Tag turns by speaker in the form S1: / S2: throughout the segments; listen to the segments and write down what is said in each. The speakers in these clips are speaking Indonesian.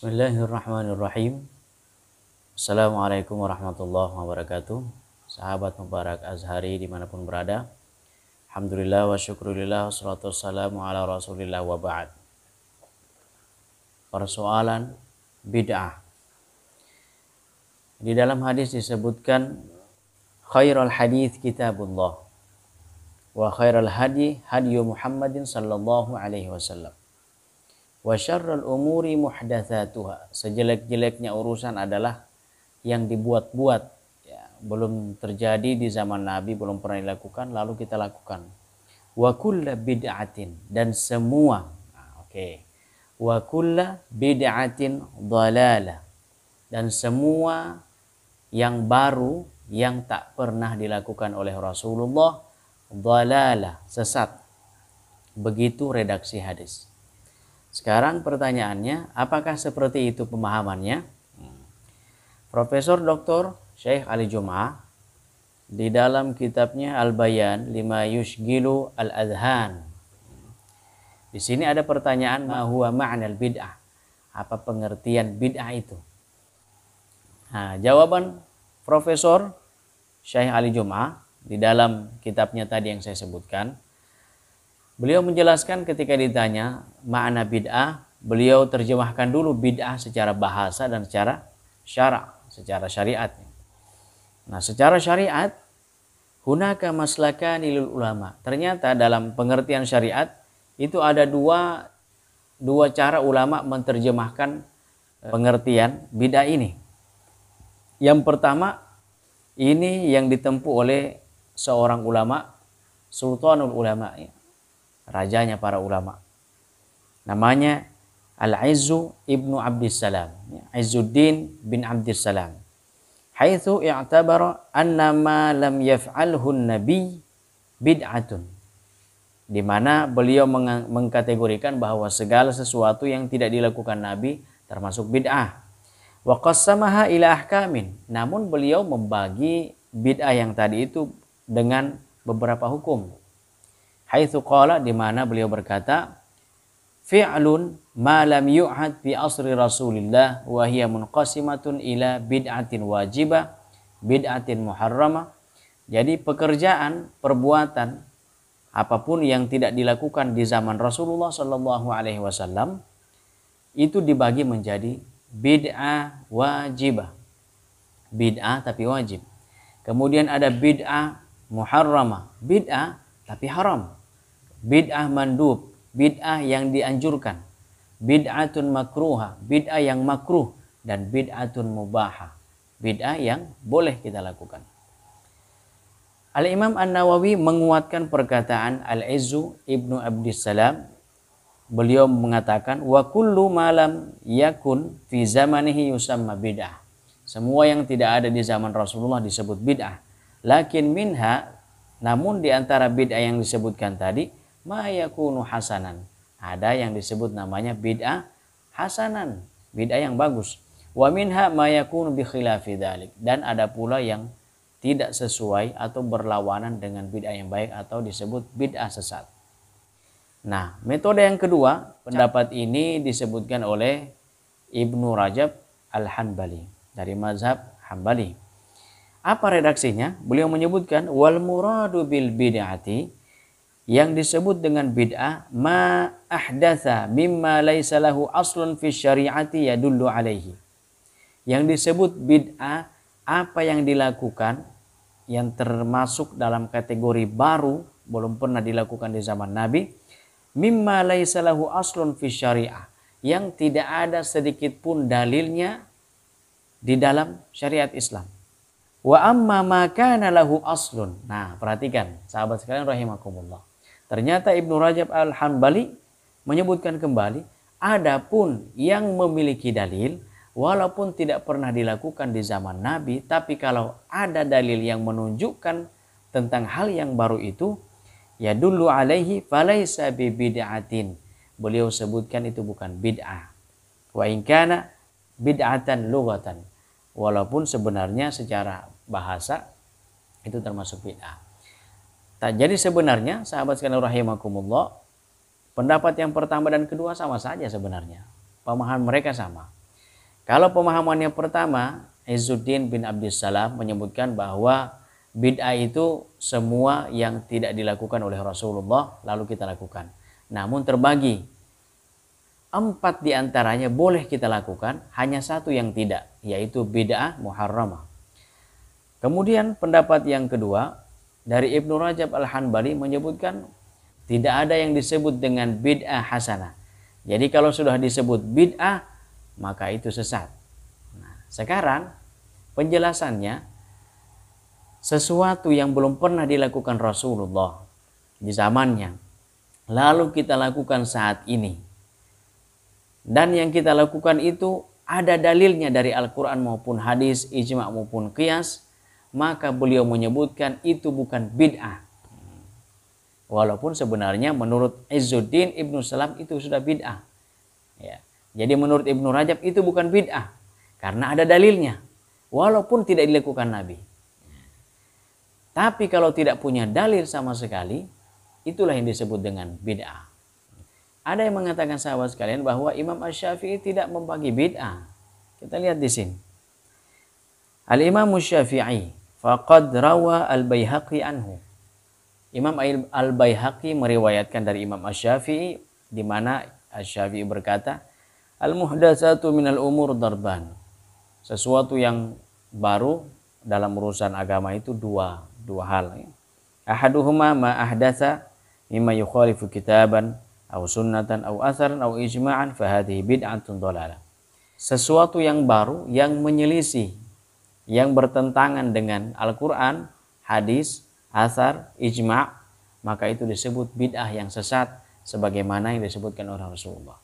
S1: Bismillahirrahmanirrahim. Assalamualaikum warahmatullahi wabarakatuh. Sahabat Mubarak Azhari dimanapun berada. Alhamdulillah wa syukurillah salatu wassalamu ala rasulillah wa ba'd. Persoalan bid'ah. Di dalam hadis disebutkan khairul hadis kitabullah wa khairul hadi hadiyu Muhammadin sallallahu alaihi wasallam wa syarrul umuri muhdatsatuha. Sejelek-jeleknya urusan adalah yang dibuat-buat ya, belum terjadi di zaman Nabi, belum pernah dilakukan lalu kita lakukan. Wa kullu bid'atin dan semua nah, oke. Okay. Wa kullu bid'atin dhalalah. Dan semua yang baru yang tak pernah dilakukan oleh Rasulullah dhalalah, sesat. Begitu redaksi hadis. Sekarang pertanyaannya, apakah seperti itu pemahamannya? Hmm. Profesor Dr. Syekh Ali Jum'ah di dalam kitabnya Al-Bayan lima yushgilu al-adhan. Di sini ada pertanyaan ma huwa ma'nal bid'ah? Apa pengertian bid'ah itu? Nah, jawaban Profesor Syekh Ali Jum'ah di dalam kitabnya tadi yang saya sebutkan Beliau menjelaskan ketika ditanya makna bid'ah, beliau terjemahkan dulu bid'ah secara bahasa dan secara syara, secara syariat. Nah, secara syariat hunaka maslakan ilul ulama. Ternyata dalam pengertian syariat itu ada dua dua cara ulama menerjemahkan eh, pengertian bid'ah ini. Yang pertama ini yang ditempuh oleh seorang ulama Sultanul Ulama rajanya para ulama. Namanya al aizu Ibnu Abdissalam, ya, Izzuddin bin Abdissalam. Haythu i'tabara anna ma lam yaf'alhu nabi bid'atun. Di mana beliau meng mengkategorikan bahwa segala sesuatu yang tidak dilakukan Nabi termasuk bid'ah. Wa qassamaha ila ahkamin. Namun beliau membagi bid'ah yang tadi itu dengan beberapa hukum haitsu qala di mana beliau berkata fi'lun ma lam yu'had bi asri Rasulillah wa hiya munqasimatun ila bid'atin wajibah bid'atin muharramah jadi pekerjaan perbuatan apapun yang tidak dilakukan di zaman Rasulullah Shallallahu alaihi wasallam itu dibagi menjadi bid'ah wajibah bid'ah tapi wajib kemudian ada bid'ah muharramah bid'ah tapi haram bid'ah mandub, bid'ah yang dianjurkan, bid'atun makruha, bid'ah yang makruh dan bid'atun mubaha, bid'ah yang boleh kita lakukan. Al-Imam An-Nawawi menguatkan perkataan Al-Izzu Ibnu Abdissalam beliau mengatakan wa kullu malam yakun fi zamanihi yusamma bid'ah semua yang tidak ada di zaman Rasulullah disebut bid'ah lakin minha namun di antara bid'ah yang disebutkan tadi mayakunu hasanan. Ada yang disebut namanya bid'ah hasanan, bid'ah yang bagus. Wa minha mayakunu bi khilafi Dan ada pula yang tidak sesuai atau berlawanan dengan bid'ah yang baik atau disebut bid'ah sesat. Nah, metode yang kedua, pendapat ini disebutkan oleh Ibnu Rajab Al-Hanbali dari mazhab Hanbali Apa redaksinya? Beliau menyebutkan wal muradu bil bid'ati yang disebut dengan bid'ah ma ahdatha mimma laisa lahu aslun fi syariati yadullu alaihi. Yang disebut bid'ah apa yang dilakukan yang termasuk dalam kategori baru belum pernah dilakukan di zaman Nabi mimma laisa lahu aslun fi syariah yang tidak ada sedikit pun dalilnya di dalam syariat Islam. Wa amma ma kana lahu aslun. Nah, perhatikan sahabat sekalian rahimakumullah Ternyata Ibnu Rajab Al-Hanbali menyebutkan kembali, adapun yang memiliki dalil walaupun tidak pernah dilakukan di zaman Nabi, tapi kalau ada dalil yang menunjukkan tentang hal yang baru itu, ya dulu alaihi falaisa bid'atin. Beliau sebutkan itu bukan bid'ah. Wa kana bid'atan lughatan. Walaupun sebenarnya secara bahasa itu termasuk bid'ah. Nah, jadi sebenarnya sahabat sekalian rahimakumullah, pendapat yang pertama dan kedua sama saja sebenarnya. Pemahaman mereka sama. Kalau pemahaman yang pertama, Izzuddin bin Salam menyebutkan bahwa bid'ah itu semua yang tidak dilakukan oleh Rasulullah lalu kita lakukan. Namun terbagi empat diantaranya boleh kita lakukan, hanya satu yang tidak, yaitu bid'ah muharramah. Kemudian pendapat yang kedua, dari Ibnu Rajab Al-Hanbali menyebutkan tidak ada yang disebut dengan bid'ah hasanah. Jadi kalau sudah disebut bid'ah maka itu sesat. Nah, sekarang penjelasannya sesuatu yang belum pernah dilakukan Rasulullah di zamannya lalu kita lakukan saat ini. Dan yang kita lakukan itu ada dalilnya dari Al-Quran maupun hadis, ijma maupun kias maka beliau menyebutkan itu bukan bid'ah. Walaupun sebenarnya menurut Izzuddin Ibnu Salam itu sudah bid'ah. Ya. Jadi menurut Ibnu Rajab itu bukan bid'ah karena ada dalilnya. Walaupun tidak dilakukan Nabi. Tapi kalau tidak punya dalil sama sekali, itulah yang disebut dengan bid'ah. Ada yang mengatakan sahabat sekalian bahwa Imam Ash-Syafi'i tidak membagi bid'ah. Kita lihat di sini. Al-Imam Syafi'i Faqad rawa al-Baihaqi anhu. Imam al-Baihaqi meriwayatkan dari Imam Asy-Syafi'i di mana Asy-Syafi'i berkata, "Al-muhdatsatu minal umur darban." Sesuatu yang baru dalam urusan agama itu dua, dua hal. Ya. Ahaduhuma ma ahdatsa mimma yukhalifu kitaban au sunnatan au asaran au ijma'an fa hadhihi bid'atun dhalalah. Sesuatu yang baru yang menyelisih yang bertentangan dengan Al-Quran, hadis, asar, ijma' maka itu disebut bid'ah yang sesat sebagaimana yang disebutkan oleh Rasulullah.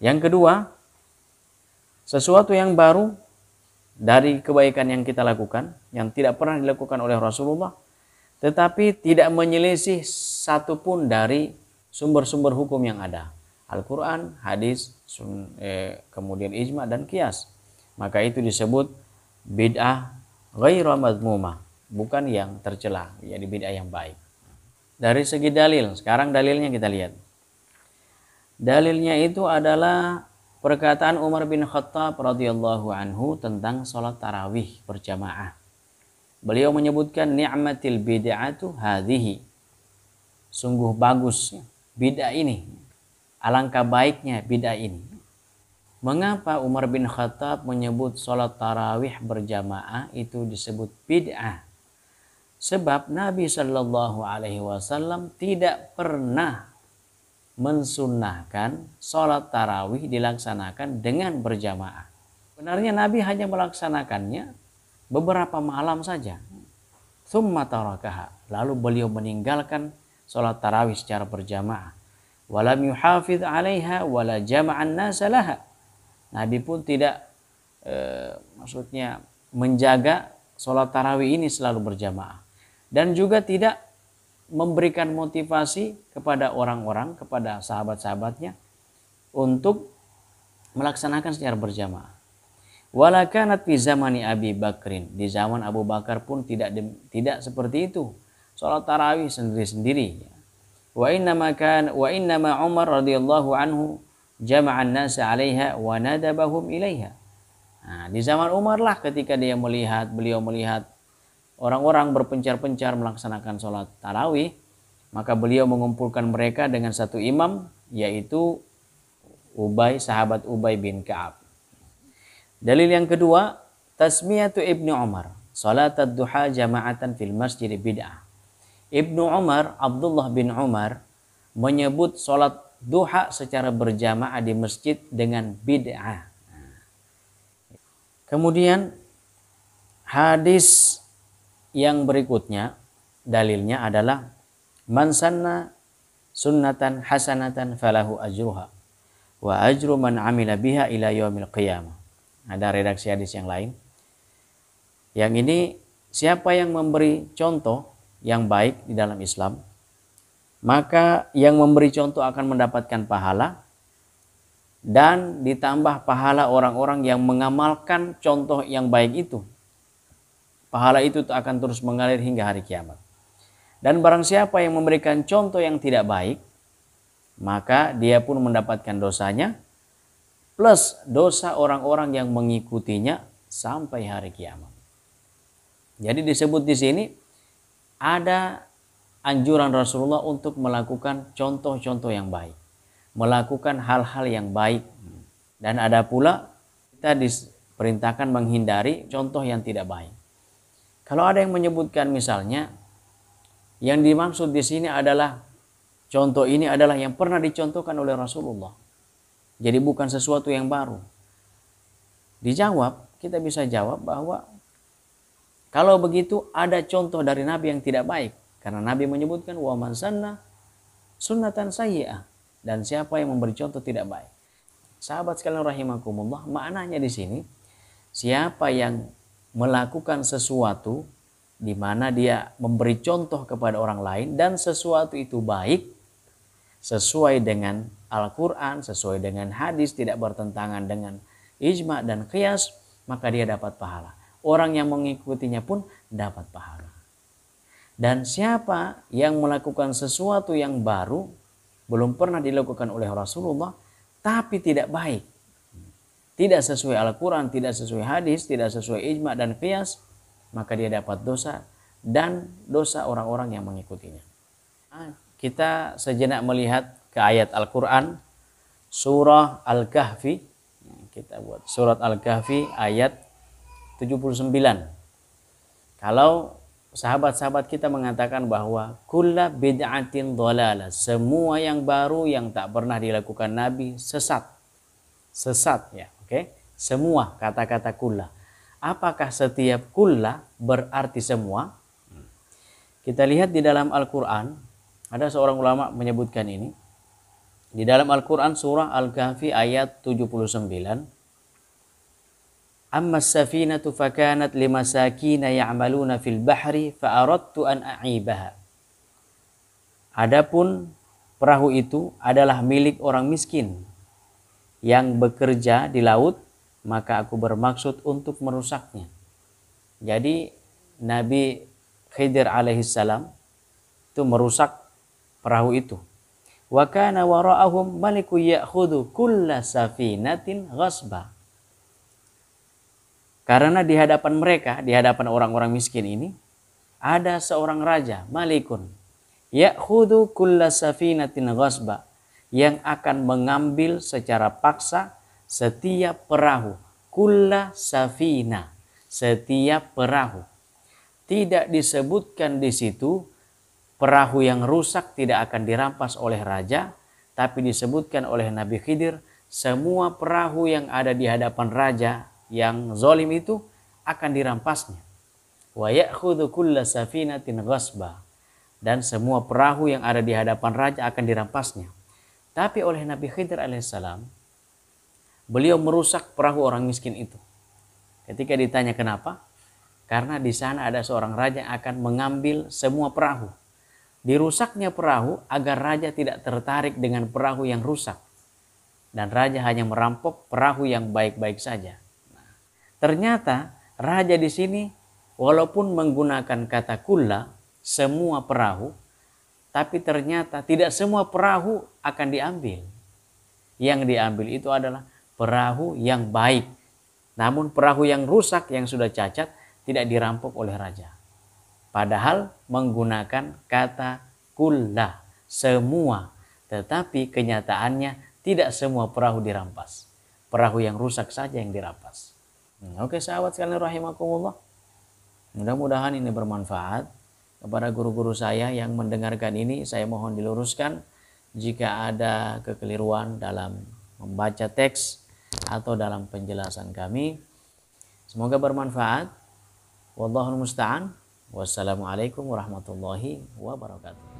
S1: Yang kedua, sesuatu yang baru dari kebaikan yang kita lakukan, yang tidak pernah dilakukan oleh Rasulullah, tetapi tidak menyelisih satupun dari sumber-sumber hukum yang ada. Al-Quran, hadis, eh, kemudian ijma dan kias. Maka itu disebut bid'ah ghairu madmumah, bukan yang tercela, jadi bid'ah yang baik. Dari segi dalil, sekarang dalilnya kita lihat. Dalilnya itu adalah perkataan Umar bin Khattab radhiyallahu anhu tentang sholat tarawih berjamaah. Beliau menyebutkan ni'matil bid'atu hadhihi. Sungguh bagus bid'ah ini. Alangkah baiknya bid'ah ini. Mengapa Umar bin Khattab menyebut sholat tarawih berjamaah itu disebut bid'ah? Sebab Nabi Shallallahu Alaihi Wasallam tidak pernah mensunahkan sholat tarawih dilaksanakan dengan berjamaah. Benarnya Nabi hanya melaksanakannya beberapa malam saja. Thumma tarakaha. Lalu beliau meninggalkan sholat tarawih secara berjamaah. Walam yuhafidh alaiha wala nasalaha Nabi pun tidak e, maksudnya menjaga sholat tarawih ini selalu berjamaah dan juga tidak memberikan motivasi kepada orang-orang kepada sahabat-sahabatnya untuk melaksanakan secara berjamaah. Walakanat fi zamani Abi Bakrin di zaman Abu Bakar pun tidak tidak seperti itu sholat tarawih sendiri-sendiri. Wa inna makan wa inna ma Umar radhiyallahu anhu jama'an nasa 'alaiha wa nadabahum ilaiha. Nah, di zaman Umar lah ketika dia melihat beliau melihat orang-orang berpencar-pencar melaksanakan sholat tarawih, maka beliau mengumpulkan mereka dengan satu imam yaitu Ubay sahabat Ubay bin Ka'ab. Dalil yang kedua, tasmiyatu Ibnu Umar, sholat duha jama'atan fil masjid bid'ah. Ibnu Umar, Abdullah bin Umar menyebut sholat duha secara berjamaah di masjid dengan bid'ah. Kemudian hadis yang berikutnya dalilnya adalah man sanna sunnatan hasanatan falahu ajruha wa ajru man amila biha ila yaumil qiyamah. Ada redaksi hadis yang lain. Yang ini siapa yang memberi contoh yang baik di dalam Islam, maka yang memberi contoh akan mendapatkan pahala dan ditambah pahala orang-orang yang mengamalkan contoh yang baik itu. Pahala itu akan terus mengalir hingga hari kiamat. Dan barang siapa yang memberikan contoh yang tidak baik, maka dia pun mendapatkan dosanya plus dosa orang-orang yang mengikutinya sampai hari kiamat. Jadi disebut di sini ada anjuran Rasulullah untuk melakukan contoh-contoh yang baik, melakukan hal-hal yang baik. Dan ada pula kita diperintahkan menghindari contoh yang tidak baik. Kalau ada yang menyebutkan misalnya yang dimaksud di sini adalah contoh ini adalah yang pernah dicontohkan oleh Rasulullah. Jadi bukan sesuatu yang baru. Dijawab, kita bisa jawab bahwa kalau begitu ada contoh dari Nabi yang tidak baik. Karena Nabi menyebutkan wa man sanna sunnatan sayyi'ah dan siapa yang memberi contoh tidak baik. Sahabat sekalian rahimakumullah, maknanya di sini siapa yang melakukan sesuatu di mana dia memberi contoh kepada orang lain dan sesuatu itu baik sesuai dengan Al-Qur'an, sesuai dengan hadis tidak bertentangan dengan ijma dan qiyas, maka dia dapat pahala. Orang yang mengikutinya pun dapat pahala. Dan siapa yang melakukan sesuatu yang baru, belum pernah dilakukan oleh Rasulullah, tapi tidak baik. Tidak sesuai Al-Quran, tidak sesuai hadis, tidak sesuai ijma dan qiyas, maka dia dapat dosa dan dosa orang-orang yang mengikutinya. Kita sejenak melihat ke ayat Al-Quran, surah Al-Kahfi, kita buat surat Al-Kahfi ayat 79. Kalau sahabat-sahabat kita mengatakan bahwa kulla bid'atin dolala Semua yang baru yang tak pernah dilakukan Nabi sesat. Sesat ya, oke. Okay? Semua kata-kata kulla. Apakah setiap kulla berarti semua? Kita lihat di dalam Al-Quran, ada seorang ulama menyebutkan ini. Di dalam Al-Quran surah Al-Kahfi ayat 79, Amma safinatu fakanat limasakina ya'maluna fil bahri aradtu an a'ibaha. Adapun perahu itu adalah milik orang miskin yang bekerja di laut, maka aku bermaksud untuk merusaknya. Jadi Nabi Khidir alaihissalam itu merusak perahu itu. Wa kana wara'ahum maliku ya'khudhu kulla safinatin ghasba karena di hadapan mereka, di hadapan orang-orang miskin ini, ada seorang raja, Malikun, ya'khudhu kulla safinatin ghasba, yang akan mengambil secara paksa setiap perahu, kulla safina, setiap perahu. Tidak disebutkan di situ perahu yang rusak tidak akan dirampas oleh raja, tapi disebutkan oleh Nabi Khidir semua perahu yang ada di hadapan raja yang zolim itu akan dirampasnya. Wa ya'khudhu kulla safinatin ghasba. Dan semua perahu yang ada di hadapan raja akan dirampasnya. Tapi oleh Nabi Khidir alaihissalam, beliau merusak perahu orang miskin itu. Ketika ditanya kenapa, karena di sana ada seorang raja yang akan mengambil semua perahu. Dirusaknya perahu agar raja tidak tertarik dengan perahu yang rusak. Dan raja hanya merampok perahu yang baik-baik saja. Ternyata raja di sini walaupun menggunakan kata kulla semua perahu tapi ternyata tidak semua perahu akan diambil. Yang diambil itu adalah perahu yang baik. Namun perahu yang rusak yang sudah cacat tidak dirampok oleh raja. Padahal menggunakan kata kulla semua tetapi kenyataannya tidak semua perahu dirampas. Perahu yang rusak saja yang dirampas. Hmm, oke sahabat sekalian rahimakumullah. Mudah-mudahan ini bermanfaat. Kepada guru-guru saya yang mendengarkan ini, saya mohon diluruskan jika ada kekeliruan dalam membaca teks atau dalam penjelasan kami. Semoga bermanfaat. Wallahul musta'an. Wassalamualaikum warahmatullahi wabarakatuh.